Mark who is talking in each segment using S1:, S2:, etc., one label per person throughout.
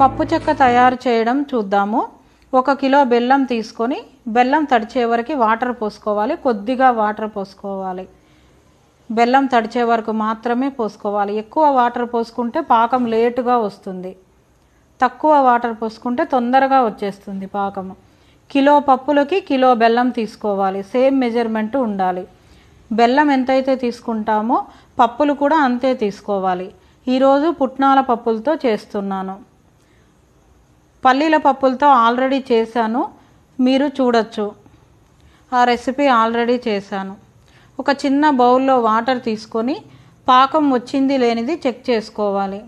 S1: పప్పు చెక్క తయారు చేయడం చూద్దాము ఒక కిలో బెల్లం తీసుకొని బెల్లం తడిచే వరకు వాటర్ పోసుకోవాలి కొద్దిగా వాటర్ పోసుకోవాలి బెల్లం తడిచే వరకు మాత్రమే పోసుకోవాలి ఎక్కువ వాటర్ పోసుకుంటే పాకం లేటుగా వస్తుంది తక్కువ వాటర్ పోసుకుంటే తొందరగా వచ్చేస్తుంది పాకము కిలో పప్పులకి కిలో బెల్లం తీసుకోవాలి సేమ్ మెజర్మెంట్ ఉండాలి బెల్లం ఎంతైతే తీసుకుంటామో పప్పులు కూడా అంతే తీసుకోవాలి ఈరోజు పుట్నాల పప్పులతో చేస్తున్నాను పల్లీల పప్పులతో ఆల్రెడీ చేశాను మీరు చూడొచ్చు ఆ రెసిపీ ఆల్రెడీ చేశాను ఒక చిన్న బౌల్లో వాటర్ తీసుకొని పాకం వచ్చింది లేనిది చెక్ చేసుకోవాలి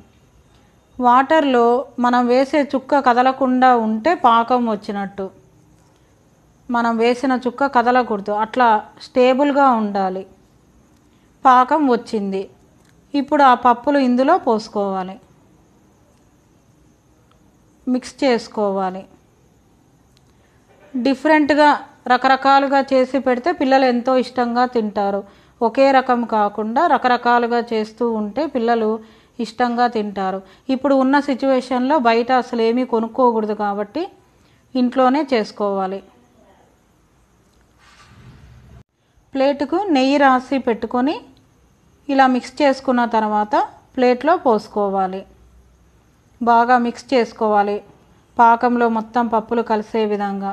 S1: వాటర్లో మనం వేసే చుక్క కదలకుండా ఉంటే పాకం వచ్చినట్టు మనం వేసిన చుక్క కదలకూడదు అట్లా స్టేబుల్గా ఉండాలి పాకం వచ్చింది ఇప్పుడు ఆ పప్పులు ఇందులో పోసుకోవాలి మిక్స్ చేసుకోవాలి డిఫరెంట్గా రకరకాలుగా చేసి పెడితే పిల్లలు ఎంతో ఇష్టంగా తింటారు ఒకే రకం కాకుండా రకరకాలుగా చేస్తూ ఉంటే పిల్లలు ఇష్టంగా తింటారు ఇప్పుడు ఉన్న సిచ్యువేషన్లో బయట అసలు ఏమీ కొనుక్కోకూడదు కాబట్టి ఇంట్లోనే చేసుకోవాలి ప్లేటుకు నెయ్యి రాసి పెట్టుకొని ఇలా మిక్స్ చేసుకున్న తర్వాత ప్లేట్లో పోసుకోవాలి బాగా మిక్స్ చేసుకోవాలి పాకంలో మొత్తం పప్పులు కలిసే విధంగా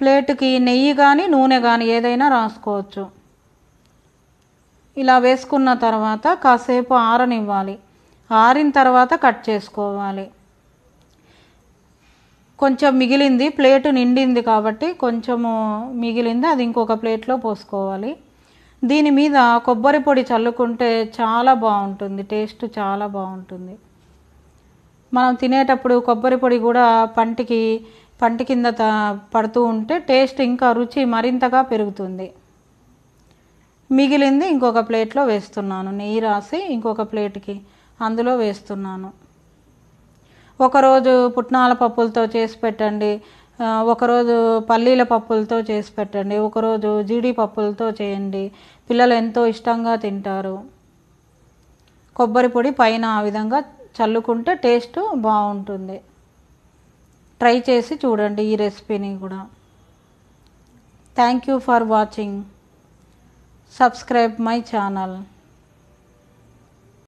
S1: ప్లేటుకి నెయ్యి కానీ నూనె కానీ ఏదైనా రాసుకోవచ్చు ఇలా వేసుకున్న తర్వాత కాసేపు ఆరనివ్వాలి ఆరిన తర్వాత కట్ చేసుకోవాలి కొంచెం మిగిలింది ప్లేటు నిండింది కాబట్టి కొంచెము మిగిలింది అది ఇంకొక ప్లేట్లో పోసుకోవాలి దీని మీద కొబ్బరి పొడి చల్లుకుంటే చాలా బాగుంటుంది టేస్ట్ చాలా బాగుంటుంది మనం తినేటప్పుడు కొబ్బరి పొడి కూడా పంటికి పంట కింద పడుతూ ఉంటే టేస్ట్ ఇంకా రుచి మరింతగా పెరుగుతుంది మిగిలింది ఇంకొక ప్లేట్లో వేస్తున్నాను నెయ్యి రాసి ఇంకొక ప్లేట్కి అందులో వేస్తున్నాను ఒకరోజు పుట్నాల పప్పులతో చేసి పెట్టండి ఒకరోజు పల్లీల పప్పులతో చేసి పెట్టండి ఒకరోజు జీడి పప్పులతో చేయండి పిల్లలు ఎంతో ఇష్టంగా తింటారు కొబ్బరి పొడి పైన ఆ విధంగా చల్లుకుంటే టేస్ట్ బాగుంటుంది ట్రై చేసి చూడండి ఈ రెసిపీని కూడా thank you for watching subscribe my channel